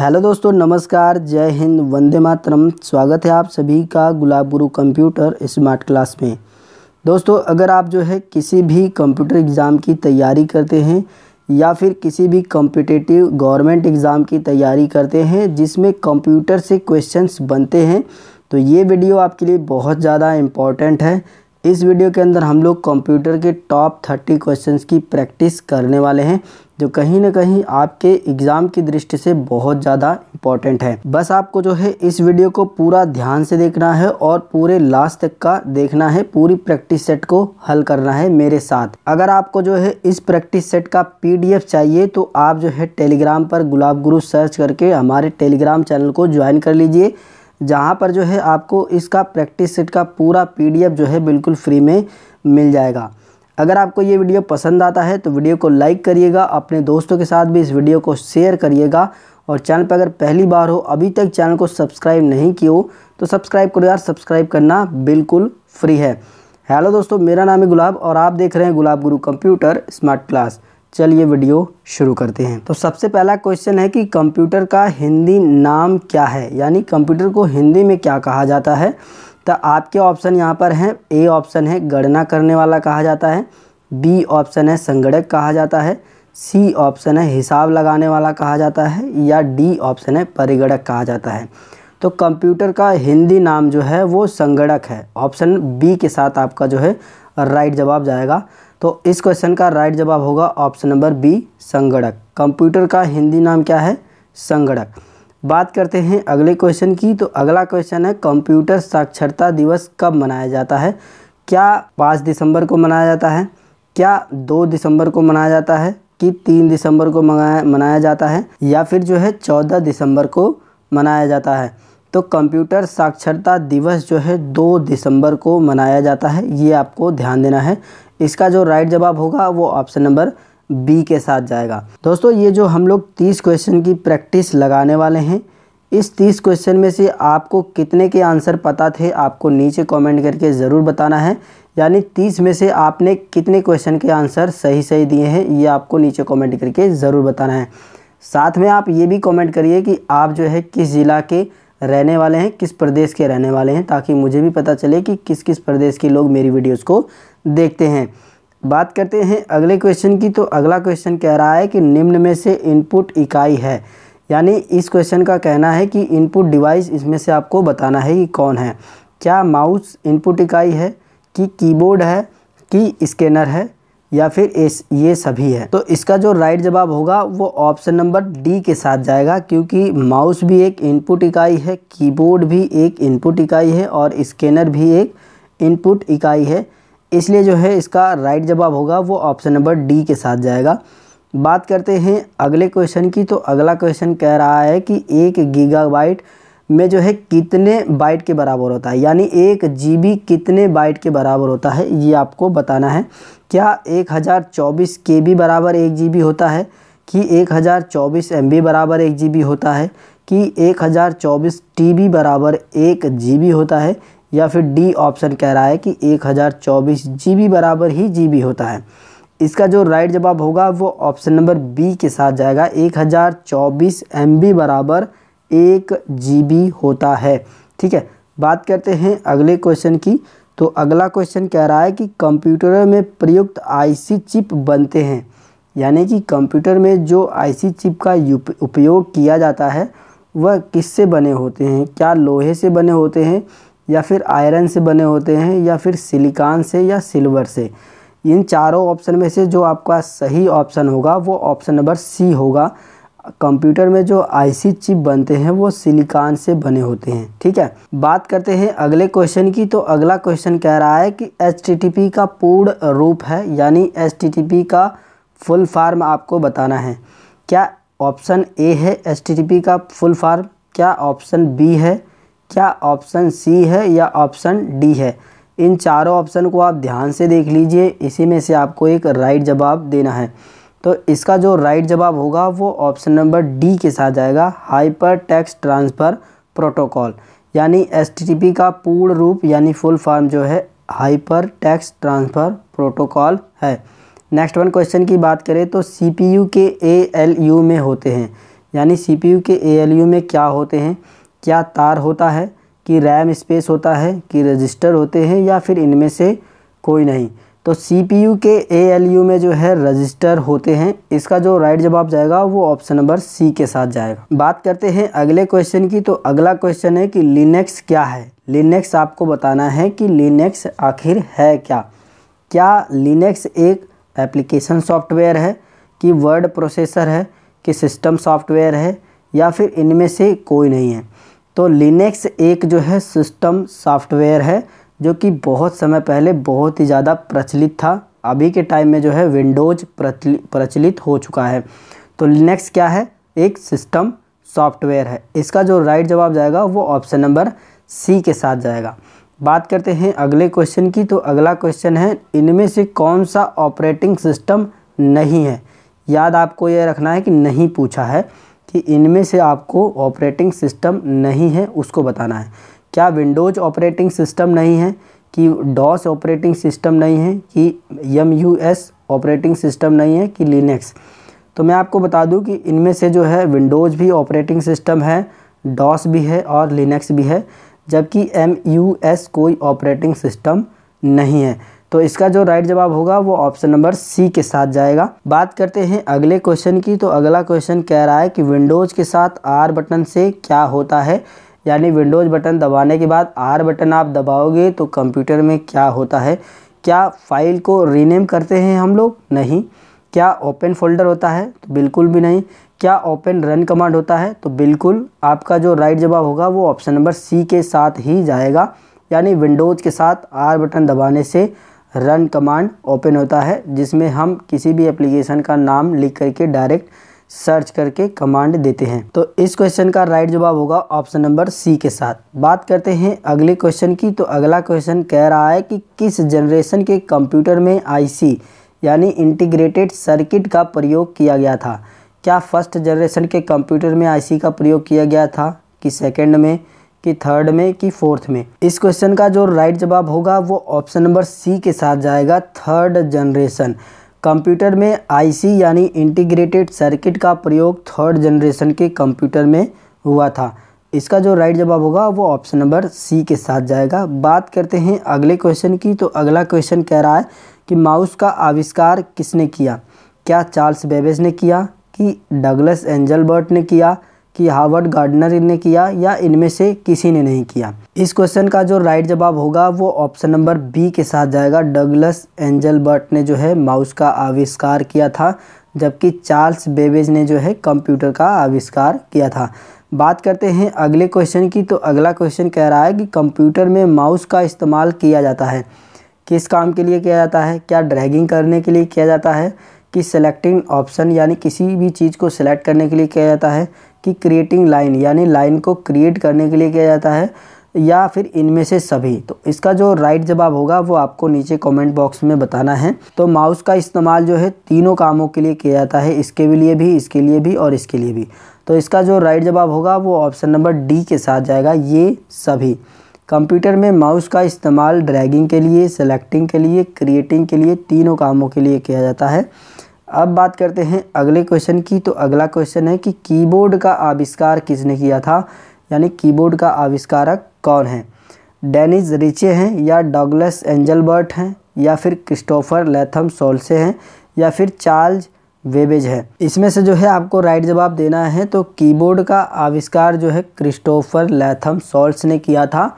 hello दोस्तों नमस्कार जय हिंद वंदे मातरम स्वागत है आप सभी का गुलाब गुरु कंप्यूटर स्मार्ट क्लास में दोस्तों अगर आप जो है किसी भी कंप्यूटर एग्ज़ाम की तैयारी करते हैं या फिर किसी भी कॉम्पिटेटिव गवर्नमेंट एग्ज़ाम की तैयारी करते हैं जिसमें कंप्यूटर से क्वेश्चंस बनते हैं तो ये वीडियो आपके लिए बहुत ज़्यादा इम्पॉर्टेंट है इस वीडियो के अंदर हम लोग कंप्यूटर के टॉप थर्टी क्वेश्चंस की प्रैक्टिस करने वाले हैं जो कहीं ना कहीं आपके एग्ज़ाम की दृष्टि से बहुत ज़्यादा इंपॉर्टेंट है बस आपको जो है इस वीडियो को पूरा ध्यान से देखना है और पूरे लास्ट तक का देखना है पूरी प्रैक्टिस सेट को हल करना है मेरे साथ अगर आपको जो है इस प्रैक्टिस सेट का पीडीएफ चाहिए तो आप जो है टेलीग्राम पर गुलाब गुरु सर्च करके हमारे टेलीग्राम चैनल को ज्वाइन कर लीजिए जहाँ पर जो है आपको इसका प्रैक्टिस सेट का पूरा पी जो है बिल्कुल फ्री में मिल जाएगा अगर आपको ये वीडियो पसंद आता है तो वीडियो को लाइक करिएगा अपने दोस्तों के साथ भी इस वीडियो को शेयर करिएगा और चैनल पर अगर पहली बार हो अभी तक चैनल को सब्सक्राइब नहीं किया हो तो सब्सक्राइब करो यार सब्सक्राइब करना बिल्कुल फ्री है हेलो दोस्तों मेरा नाम है गुलाब और आप देख रहे हैं Gulab Guru computer smart class चलिए वीडियो शुरू करते हैं तो सबसे पहला क्वेश्चन है कि कंप्यूटर का हिंदी नाम क्या है यानी कंप्यूटर को हिंदी में क्या कहा जाता है तो आपके ऑप्शन यहाँ पर हैं ए ऑप्शन है गणना करने वाला कहा जाता है बी ऑप्शन है संगणक कहा जाता है सी ऑप्शन है हिसाब लगाने वाला कहा जाता है या डी ऑप्शन है परिगणक कहा जाता है तो कंप्यूटर का हिंदी नाम जो है वो संगणक है ऑप्शन बी के साथ आपका जो है राइट जवाब जाएगा तो इस क्वेश्चन का राइट जवाब होगा ऑप्शन नंबर बी संगणक कंप्यूटर का हिंदी नाम क्या है संगणक बात करते हैं अगले क्वेश्चन की तो अगला क्वेश्चन है कंप्यूटर साक्षरता दिवस कब मनाया जाता है क्या पाँच दिसंबर को मनाया जाता है क्या दो दिसंबर को मनाया जाता है कि तीन दिसंबर को मनाया मनाया जाता है या फिर जो है चौदह दिसंबर को मनाया जाता है तो कंप्यूटर साक्षरता दिवस जो है दो दिसंबर को मनाया जाता है ये आपको ध्यान देना है इसका जो राइट जवाब होगा वो ऑप्शन नंबर बी के साथ जाएगा दोस्तों ये जो हम लोग तीस क्वेश्चन की प्रैक्टिस लगाने वाले हैं इस तीस क्वेश्चन में से आपको कितने के आंसर पता थे आपको नीचे कमेंट करके ज़रूर बताना है यानी तीस में से आपने कितने क्वेश्चन के आंसर सही सही दिए हैं ये आपको नीचे कमेंट करके ज़रूर बताना है साथ में आप ये भी कमेंट करिए कि आप जो है किस ज़िला के रहने वाले हैं किस प्रदेश के रहने वाले हैं ताकि मुझे भी पता चले कि किस किस प्रदेश के लोग मेरी वीडियोज़ को देखते हैं बात करते हैं अगले क्वेश्चन की तो अगला क्वेश्चन कह रहा है कि निम्न में से इनपुट इकाई है यानी इस क्वेश्चन का कहना है कि इनपुट डिवाइस इसमें से आपको बताना है कि कौन है क्या माउस इनपुट इकाई है कि कीबोर्ड है कि स्कैनर है या फिर एस ये सभी है तो इसका जो राइट जवाब होगा वो ऑप्शन नंबर डी के साथ जाएगा क्योंकि माउस भी एक इनपुट इकाई है कीबोर्ड भी एक इनपुट इकाई है और स्कैनर भी एक इनपुट इकाई है इसलिए जो है इसका राइट जवाब होगा वो ऑप्शन नंबर डी के साथ जाएगा बात करते हैं अगले क्वेश्चन की तो अगला क्वेश्चन कह रहा है कि एक गीगाबाइट में जो है कितने बाइट के बराबर होता है यानी एक जीबी कितने बाइट के बराबर होता है ये आपको बताना है क्या एक हज़ार चौबीस के बी बराबर एक जी बी होता है कि एक हज़ार चौबीस एम बी बराबर एक जी बी होता है कि एक हज़ार चौबीस टी बी बराबर एक जी बी होता है या फिर डी ऑप्शन कह रहा है कि एक हज़ार चौबीस जी बी बराबर ही जी बी होता है इसका जो राइट जवाब होगा वो ऑप्शन नंबर बी के साथ जाएगा एक हज़ार चौबीस एम बी बराबर एक जी बी होता है ठीक है बात करते हैं अगले क्वेश्चन की तो अगला क्वेश्चन कह रहा है कि कंप्यूटर में प्रयुक्त आईसी चिप बनते हैं यानी कि कंप्यूटर में जो आईसी चिप का उपयोग किया जाता है वह किससे बने होते हैं क्या लोहे से बने होते हैं या फिर आयरन से बने होते हैं या फिर सिलिकॉन से या सिल्वर से इन चारों ऑप्शन में से जो आपका सही ऑप्शन होगा वो ऑप्शन नंबर सी होगा कंप्यूटर में जो आईसी चिप बनते हैं वो सिलिकॉन से बने होते हैं ठीक है बात करते हैं अगले क्वेश्चन की तो अगला क्वेश्चन कह रहा है कि एच का पूर्ण रूप है यानी एच का फुल फार्म आपको बताना है क्या ऑप्शन ए है एच का फुल फार्म क्या ऑप्शन बी है क्या ऑप्शन सी है या ऑप्शन डी है इन चारों ऑप्शन को आप ध्यान से देख लीजिए इसी में से आपको एक राइट जवाब देना है तो इसका जो राइट जवाब होगा वो ऑप्शन नंबर डी के साथ जाएगा हाइपर टैक्स ट्रांसफ़र प्रोटोकॉल यानी एस का पूर्ण रूप यानी फुल फॉर्म जो है हाइपर टैक्स ट्रांसफ़र प्रोटोकॉल है नेक्स्ट वन क्वेश्चन की बात करें तो सी के ए में होते हैं यानी सी के ए में क्या होते हैं क्या तार होता है कि रैम स्पेस होता है कि रजिस्टर होते हैं या फिर इनमें से कोई नहीं तो सी के ए में जो है रजिस्टर होते हैं इसका जो राइट जवाब जाएगा वो ऑप्शन नंबर सी के साथ जाएगा बात करते हैं अगले क्वेश्चन की तो अगला क्वेश्चन है कि लिनक्स क्या है लिनक्स आपको बताना है कि लिनक्स आखिर है क्या क्या लिनक्स एक एप्लीकेशन सॉफ्टवेयर है कि वर्ड प्रोसेसर है कि सिस्टम सॉफ्टवेयर है या फिर इनमें से कोई नहीं है तो लिनक्स एक जो है सिस्टम सॉफ्टवेयर है जो कि बहुत समय पहले बहुत ही ज़्यादा प्रचलित था अभी के टाइम में जो है विंडोज प्रचलित हो चुका है तो लिनक्स क्या है एक सिस्टम सॉफ्टवेयर है इसका जो राइट जवाब जाएगा वो ऑप्शन नंबर सी के साथ जाएगा बात करते हैं अगले क्वेश्चन की तो अगला क्वेश्चन है इनमें से कौन सा ऑपरेटिंग सिस्टम नहीं है याद आपको यह रखना है कि नहीं पूछा है कि इनमें से आपको ऑपरेटिंग सिस्टम नहीं है उसको बताना है क्या विंडोज़ ऑपरेटिंग सिस्टम नहीं है कि डॉस ऑपरेटिंग सिस्टम नहीं है कि M U S operating system नहीं है कि लिनक्स तो मैं आपको बता दूं कि इनमें से जो है विंडोज़ भी ऑपरेटिंग सिस्टम है डॉस भी है और लिनक्स भी है जबकि एम यू एस कोई ऑपरेटिंग सिस्टम नहीं है तो इसका जो राइट जवाब होगा वो ऑप्शन नंबर सी के साथ जाएगा बात करते हैं अगले क्वेश्चन की तो अगला क्वेश्चन कह रहा है कि विंडोज़ के साथ आर बटन से क्या होता है यानी विंडोज़ बटन दबाने के बाद आर बटन आप दबाओगे तो कंप्यूटर में क्या होता है क्या फाइल को रीनेम करते हैं हम लोग नहीं क्या ओपन फोल्डर होता है तो बिल्कुल भी नहीं क्या ओपन रन कमांड होता है तो बिल्कुल आपका जो राइट जवाब होगा वो ऑप्शन नंबर सी के साथ ही जाएगा यानी विंडोज़ के साथ आर बटन दबाने से रन कमांड ओपन होता है जिसमें हम किसी भी एप्लीकेशन का नाम लिख करके डायरेक्ट सर्च करके कमांड देते हैं तो इस क्वेश्चन का राइट जवाब होगा ऑप्शन नंबर सी के साथ बात करते हैं अगले क्वेश्चन की तो अगला क्वेश्चन कह रहा है कि किस जनरेशन के कंप्यूटर में आईसी यानी इंटीग्रेटेड सर्किट का प्रयोग किया गया था क्या फर्स्ट जनरेशन के कंप्यूटर में आईसी का प्रयोग किया गया था कि सेकेंड में कि थर्ड में कि फोर्थ में इस क्वेश्चन का जो राइट जवाब होगा वो ऑप्शन नंबर सी के साथ जाएगा थर्ड जनरेशन कंप्यूटर में आईसी यानी इंटीग्रेटेड सर्किट का प्रयोग थर्ड जनरेशन के कंप्यूटर में हुआ था इसका जो राइट जवाब होगा वो ऑप्शन नंबर सी के साथ जाएगा बात करते हैं अगले क्वेश्चन की तो अगला क्वेश्चन कह रहा है कि माउस का आविष्कार किसने किया क्या चार्ल्स बेबेज ने किया कि डगलस एंजलबर्ट ने किया कि हार्वर्ड गार्डनर ने किया या इनमें से किसी ने नहीं किया इस क्वेश्चन का जो राइट जवाब होगा वो ऑप्शन नंबर बी के साथ जाएगा डगलस एंजलबर्ट ने जो है माउस का आविष्कार किया था जबकि चार्ल्स बेबेज ने जो है कंप्यूटर का आविष्कार किया था बात करते हैं अगले क्वेश्चन की तो अगला क्वेश्चन कह रहा है कि कंप्यूटर में माउस का इस्तेमाल किया जाता है किस काम के लिए किया जाता है क्या ड्रैगिंग करने के लिए किया जाता है कि सेलेक्टिंग ऑप्शन यानी किसी भी चीज़ को सिलेक्ट करने के लिए किया जाता है कि क्रिएटिंग लाइन यानी लाइन को क्रिएट करने के लिए किया जाता है या फिर इनमें से सभी तो इसका जो राइट जवाब होगा वो आपको नीचे कमेंट बॉक्स में बताना है तो माउस का इस्तेमाल जो है तीनों कामों के लिए किया जाता है इसके लिए भी इसके लिए भी और इसके लिए भी तो इसका जो राइट जवाब होगा वो ऑप्शन नंबर डी के साथ जाएगा ये सभी कंप्यूटर में माउस का इस्तेमाल ड्रैगिंग के लिए सेलेक्टिंग के लिए क्रिएटिंग के लिए तीनों कामों के लिए किया जाता है अब बात करते हैं अगले क्वेश्चन की तो अगला क्वेश्चन है कि कीबोर्ड का आविष्कार किसने किया था यानी कीबोर्ड का आविष्कारक कौन है डेनिस रिचे हैं या डॉगलस एंजलबर्ट हैं या फिर क्रिस्टोफर लेथम सोल्से हैं या फिर चार्ल्स वेबेज है इसमें से जो है आपको राइट जवाब देना है तो कीबोर्ड का आविष्कार जो है क्रिस्टोफर लैथम सोल्स ने किया था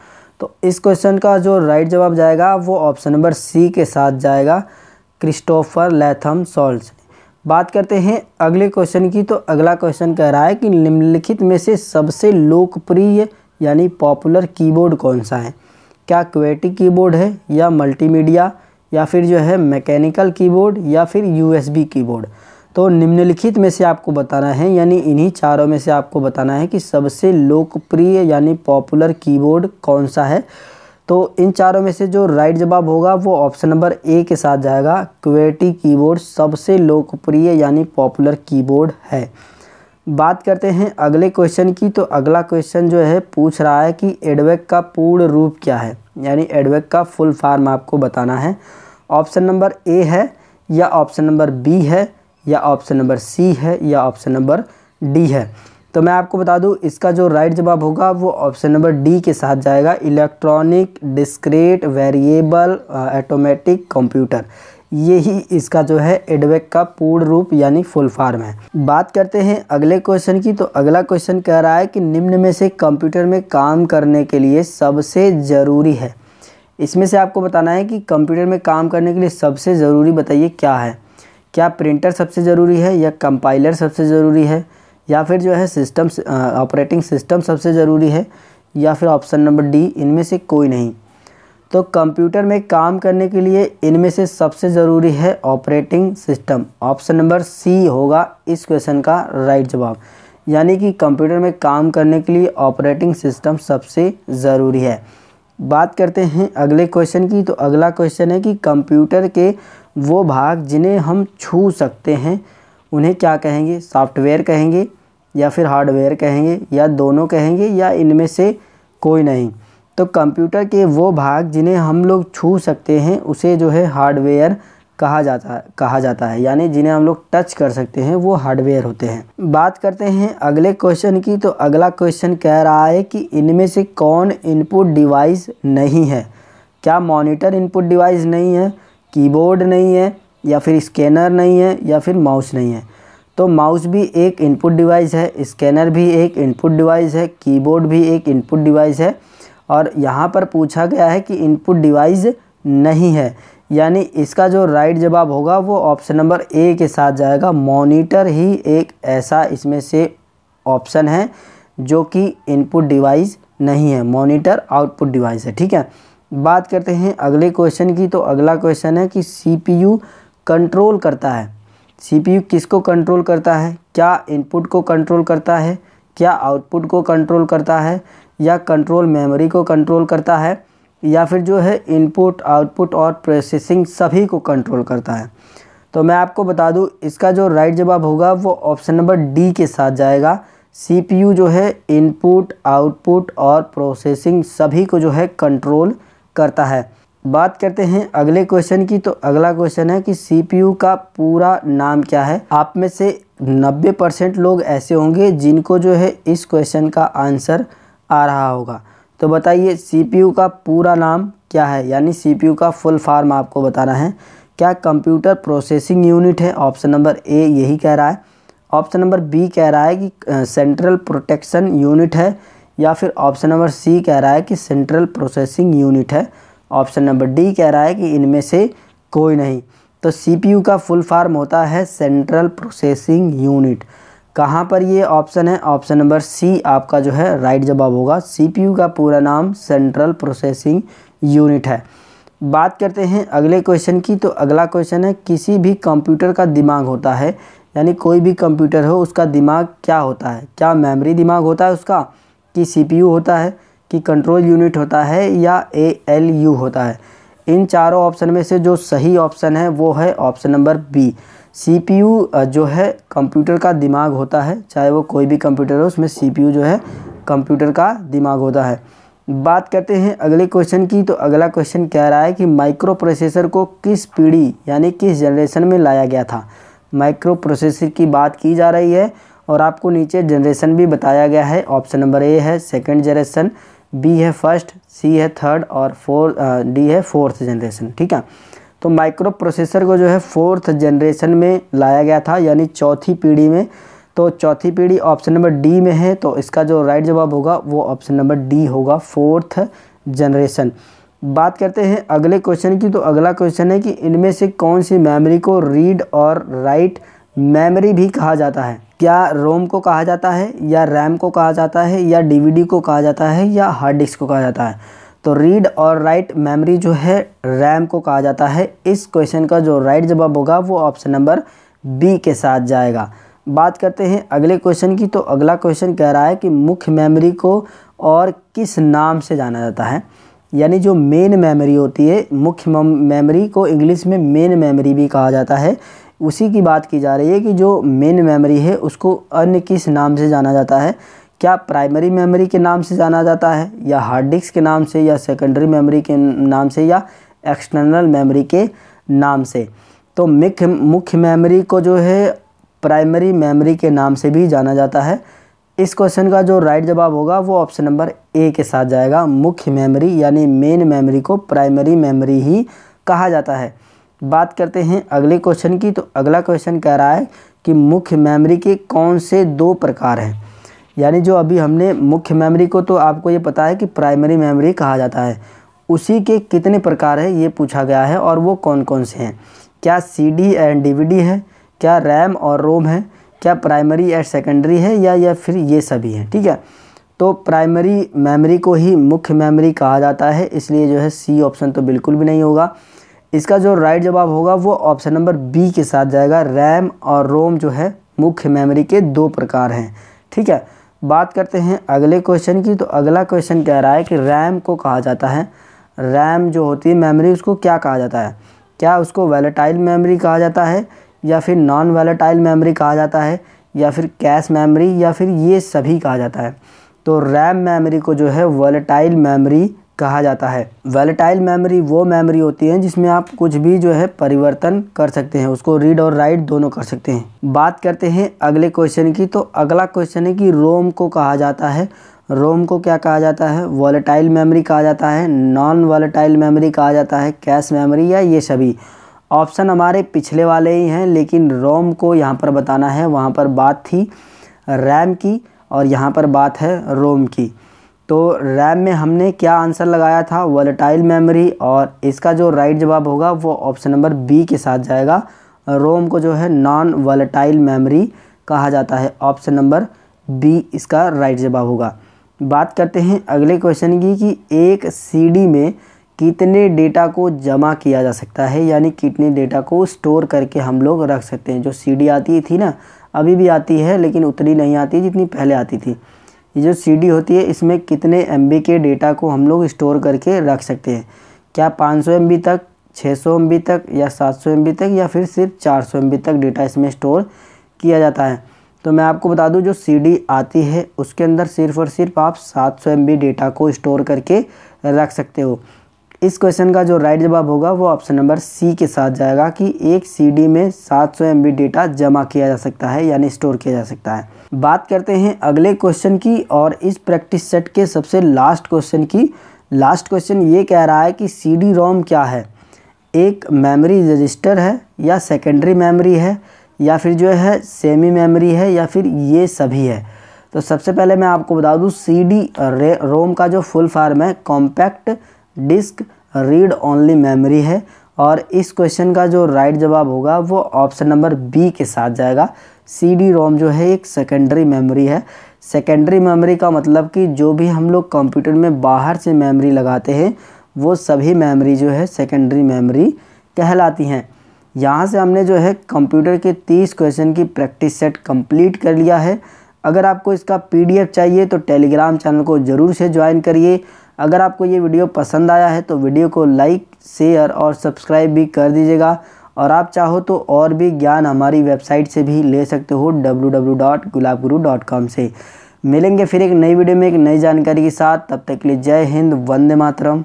तो इस क्वेश्चन का जो राइट जवाब जाएगा वो ऑप्शन नंबर सी के साथ जाएगा क्रिस्टोफर लैथम सॉल्स बात करते हैं अगले क्वेश्चन की तो अगला क्वेश्चन कह रहा है कि निम्नलिखित में से सबसे लोकप्रिय यानी पॉपुलर कीबोर्ड कौन सा है क्या क्वेटिक कीबोर्ड है या मल्टीमीडिया या फिर जो है मैकेनिकल कीबोर्ड या फिर यूएसबी कीबोर्ड तो निम्नलिखित में से आपको बताना है यानी इन्हीं चारों में से आपको बताना है कि सबसे लोकप्रिय यानी पॉपुलर कीबोर्ड कौन सा है तो इन चारों में से जो राइट जवाब होगा वो ऑप्शन नंबर ए के साथ जाएगा क्वेटी कीबोर्ड सबसे लोकप्रिय यानी पॉपुलर कीबोर्ड है बात करते हैं अगले क्वेश्चन की तो अगला क्वेश्चन जो है पूछ रहा है कि एडवेक का पूर्ण रूप क्या है यानी एडवेक का फुल फार्म आपको बताना है ऑप्शन नंबर ए है या ऑप्शन नंबर बी है या ऑप्शन नंबर सी है या ऑप्शन नंबर डी है तो मैं आपको बता दूं इसका जो राइट जवाब होगा वो ऑप्शन नंबर डी के साथ जाएगा electronic discrete variable automatic computer यही इसका जो है एडवेक का पूर्ण रूप यानी फुल फॉर्म है बात करते हैं अगले क्वेश्चन की तो अगला क्वेश्चन कह रहा है कि निम्न में से कंप्यूटर में काम करने के लिए सबसे ज़रूरी है इसमें से आपको बताना है कि कंप्यूटर में काम करने के लिए सबसे ज़रूरी बताइए क्या है क्या प्रिंटर सबसे ज़रूरी है या कंपाइलर सबसे ज़रूरी है या फिर जो है सिस्टम ऑपरेटिंग सिस्टम सबसे ज़रूरी है या फिर ऑप्शन नंबर डी इनमें से कोई नहीं तो कंप्यूटर में काम करने के लिए इनमें से सबसे ज़रूरी है operating system option number C होगा इस क्वेश्चन का राइट जवाब यानी कि कंप्यूटर में काम करने के लिए ऑपरेटिंग सिस्टम सबसे ज़रूरी है बात करते हैं अगले क्वेश्चन की तो अगला क्वेश्चन है कि कंप्यूटर के वो भाग जिन्हें हम छू सकते हैं उन्हें क्या कहेंगे सॉफ्टवेयर कहेंगे या फिर हार्डवेयर कहेंगे या दोनों कहेंगे या इनमें से कोई नहीं तो कंप्यूटर के वो भाग जिन्हें हम लोग छू सकते हैं उसे जो है हार्डवेयर कहा जाता है कहा जाता है यानी जिन्हें हम लोग टच कर सकते हैं वो हार्डवेयर होते हैं बात करते हैं अगले क्वेश्चन की तो अगला क्वेश्चन कह रहा है कि इनमें से कौन इनपुट डिवाइस नहीं है क्या मॉनिटर इनपुट डिवाइस नहीं है कीबोर्ड नहीं है या फिर स्कैनर नहीं है या फिर माउस नहीं है तो माउस भी एक इनपुट डिवाइस है स्कैनर भी एक इनपुट डिवाइस है कीबोर्ड भी एक इनपुट डिवाइस है और यहाँ पर पूछा गया है कि इनपुट डिवाइस नहीं है यानी इसका जो राइट जवाब होगा वो ऑप्शन नंबर ए के साथ जाएगा मॉनिटर ही एक ऐसा इसमें से ऑप्शन है जो कि इनपुट डिवाइस नहीं है मॉनिटर आउटपुट डिवाइस है ठीक है बात करते हैं अगले क्वेश्चन की तो अगला क्वेश्चन है कि सी कंट्रोल करता है सी किसको कंट्रोल करता है क्या इनपुट को कंट्रोल करता है क्या आउटपुट को कंट्रोल करता है या कंट्रोल मेमोरी को कंट्रोल करता है या फिर जो है इनपुट आउटपुट और प्रोसेसिंग सभी को कंट्रोल करता है तो मैं आपको बता दूं इसका जो राइट जवाब होगा वो ऑप्शन नंबर डी के साथ जाएगा सीपीयू जो है इनपुट आउटपुट और प्रोसेसिंग सभी को जो है कंट्रोल करता है बात करते हैं अगले क्वेश्चन की तो अगला क्वेश्चन है कि सीपीयू का पूरा नाम क्या है आप में से 90 परसेंट लोग ऐसे होंगे जिनको जो है इस क्वेश्चन का आंसर आ रहा होगा तो बताइए सीपीयू का पूरा नाम क्या है यानी सीपीयू का फुल फार्म आपको बताना है क्या कंप्यूटर प्रोसेसिंग यूनिट है ऑप्शन नंबर ए यही कह रहा है ऑप्शन नंबर बी कह रहा है कि सेंट्रल प्रोटेक्शन यूनिट है या फिर ऑप्शन नंबर सी कह रहा है कि सेंट्रल प्रोसेसिंग यूनिट है ऑप्शन नंबर डी कह रहा है कि इनमें से कोई नहीं तो सीपीयू का फुल फॉर्म होता है सेंट्रल प्रोसेसिंग यूनिट कहाँ पर ये ऑप्शन है ऑप्शन नंबर सी आपका जो है राइट जवाब होगा सीपीयू का पूरा नाम सेंट्रल प्रोसेसिंग यूनिट है बात करते हैं अगले क्वेश्चन की तो अगला क्वेश्चन है किसी भी कंप्यूटर का दिमाग होता है यानी कोई भी कंप्यूटर हो उसका दिमाग क्या होता है क्या मेमोरी दिमाग होता है उसका कि सीपीयू होता है कि कंट्रोल यूनिट होता है या ए एल यू होता है इन चारों ऑप्शन में से जो सही ऑप्शन है वो है ऑप्शन नंबर बी सीपीयू जो है कंप्यूटर का दिमाग होता है चाहे वो कोई भी कंप्यूटर हो उसमें सीपीयू जो है कंप्यूटर का दिमाग होता है बात करते हैं अगले क्वेश्चन की तो अगला क्वेश्चन कह रहा है कि माइक्रो प्रोसेसर को किस पीढ़ी यानी किस जनरेशन में लाया गया था माइक्रो प्रोसेसर की बात की जा रही है और आपको नीचे जनरेशन भी बताया गया है ऑप्शन नंबर ए है सेकेंड जनरेशन बी है फर्स्ट सी है थर्ड और फोर डी है फोर्थ जनरेशन ठीक है तो माइक्रो प्रोसेसर को जो है फोर्थ जनरेशन में लाया गया था यानी चौथी पीढ़ी में तो चौथी पीढ़ी ऑप्शन नंबर डी में है तो इसका जो राइट जवाब होगा वो ऑप्शन नंबर डी होगा फोर्थ जनरेशन बात करते हैं अगले क्वेश्चन की तो अगला क्वेश्चन है कि इनमें से कौन सी मेमोरी को रीड और राइट मेमोरी भी कहा जाता है क्या रोम को कहा जाता है या रैम को कहा जाता है या डीवीडी को कहा जाता है या हार्ड डिस्क को कहा जाता है तो रीड और राइट मेमोरी जो है रैम को कहा जाता है इस क्वेश्चन का जो राइट जवाब होगा वो ऑप्शन नंबर बी के साथ जाएगा बात करते हैं अगले क्वेश्चन की तो अगला क्वेश्चन कह रहा है कि मुख्य मेमोरी को और किस नाम से जाना जाता है यानी जो मेन मेमोरी होती है मुख्य मेमोरी को इंग्लिश में मेन मेमोरी भी कहा जाता है उसी की बात की जा रही है कि जो मेन मेमोरी है उसको अन्य किस नाम से जाना जाता है क्या प्राइमरी मेमोरी के नाम से जाना जाता है या हार्ड डिस्क के नाम से या सेकेंडरी मेमोरी के नाम से या एक्सटर्नल मेमोरी के नाम से तो मुख्य मुख्य मेमोरी को जो है प्राइमरी मेमोरी के नाम से भी जाना जाता है इस क्वेश्चन का जो राइट जवाब होगा वो ऑप्शन नंबर ए के साथ जाएगा मुख्य मेमोरी यानी मेन मेमोरी को प्राइमरी मेमोरी ही कहा जाता है बात करते हैं अगले क्वेश्चन की तो अगला क्वेश्चन कह रहा है कि मुख्य मेमोरी के कौन से दो प्रकार हैं यानी जो अभी हमने मुख्य मेमोरी को तो आपको ये पता है कि प्राइमरी मेमोरी कहा जाता है उसी के कितने प्रकार है ये पूछा गया है और वो कौन कौन से हैं क्या C D and D V D है क्या रैम और रोम है क्या प्राइमरी एंड सेकेंडरी है या या फिर ये सभी हैं ठीक है तो प्राइमरी मेमोरी को ही मुख्य मेमोरी कहा जाता है इसलिए जो है सी ऑप्शन तो बिल्कुल भी नहीं होगा इसका जो राइट जवाब होगा वो ऑप्शन नंबर बी के साथ जाएगा रैम और रोम जो है मुख्य मेमोरी के दो प्रकार हैं ठीक है बात करते हैं अगले क्वेश्चन की तो अगला क्वेश्चन कह रहा है कि रैम को कहा जाता है रैम जो होती है मेमोरी उसको क्या कहा जाता है क्या उसको वैलेटाइल मेमोरी कहा जाता है या फिर नॉन वैलेटाइल मेमोरी कहा जाता है या फिर कैश मेमोरी या फिर ये सभी कहा जाता है तो रैम मेमोरी को जो है वैलेटाइल मेमोरी कहा जाता है वेलेटाइल मेमोरी वो मेमोरी होती है जिसमें आप कुछ भी जो है परिवर्तन कर सकते हैं उसको रीड और राइट दोनों कर सकते हैं बात करते हैं अगले क्वेश्चन की तो अगला क्वेश्चन है कि रोम को कहा जाता है रोम को क्या कहा जाता है वॉलेटाइल मेमोरी कहा जाता है नॉन वॉलेटाइल मेमोरी कहा जाता है कैश मेमोरी या ये सभी ऑप्शन हमारे पिछले वाले ही हैं लेकिन रोम को यहाँ पर बताना है वहाँ पर बात थी रैम की और यहाँ पर बात है रोम की तो रैम में हमने क्या आंसर लगाया था वॉलेटाइल मेमोरी और इसका जो राइट जवाब होगा वो ऑप्शन नंबर बी के साथ जाएगा रोम को जो है नॉन वॉलेटाइल मेमोरी कहा जाता है ऑप्शन नंबर बी इसका राइट जवाब होगा बात करते हैं अगले क्वेश्चन की कि एक सीडी में कितने डेटा को जमा किया जा सकता है यानी कितने डेटा को स्टोर करके हम लोग रख सकते हैं जो सी आती थी ना अभी भी आती है लेकिन उतनी नहीं आती जितनी पहले आती थी ये जो सीडी होती है इसमें कितने एमबी के डेटा को हम लोग स्टोर करके रख सकते हैं क्या 500 सौ तक 600 सौ तक या 700 सौ तक या फिर सिर्फ 400 सौ तक डेटा इसमें स्टोर किया जाता है तो मैं आपको बता दूं जो सीडी आती है उसके अंदर सिर्फ और सिर्फ आप 700 सौ डेटा को स्टोर करके रख सकते हो इस क्वेश्चन का जो राइट जवाब होगा वो ऑप्शन नंबर सी के साथ जाएगा कि एक सीडी में 700 सौ डेटा जमा किया जा सकता है यानी स्टोर किया जा सकता है बात करते हैं अगले क्वेश्चन की और इस प्रैक्टिस सेट के सबसे लास्ट क्वेश्चन की लास्ट क्वेश्चन ये कह रहा है कि सी डी रोम क्या है एक मेमरी रजिस्टर है या सेकेंडरी मेमरी है या फिर जो है सेमी मेमरी है या फिर ये सभी है तो सबसे पहले मैं आपको बता दूँ सी डी रोम का जो फुल फार्म है compact disc read only memory है और इस क्वेश्चन का जो राइट जवाब होगा वो ऑप्शन नंबर बी के साथ जाएगा सी डी रोम जो है एक सेकेंडरी मेमोरी है सेकेंडरी मेमोरी का मतलब कि जो भी हम लोग कंप्यूटर में बाहर से मेमोरी लगाते हैं वो सभी मेमोरी जो है सेकेंडरी मेमोरी कहलाती हैं यहाँ से हमने जो है कंप्यूटर के तीस क्वेश्चन की प्रैक्टिस सेट कंप्लीट कर लिया है अगर आपको इसका पीडीएफ चाहिए तो टेलीग्राम चैनल को ज़रूर से ज्वाइन करिए अगर आपको ये वीडियो पसंद आया है तो वीडियो को लाइक शेयर और सब्सक्राइब भी कर दीजिएगा और आप चाहो तो और भी ज्ञान हमारी वेबसाइट से भी ले सकते हो www.gulabguru.com से मिलेंगे फिर एक नई वीडियो में एक नई जानकारी के साथ तब तक के लिए जय हिंद वंदे मातरम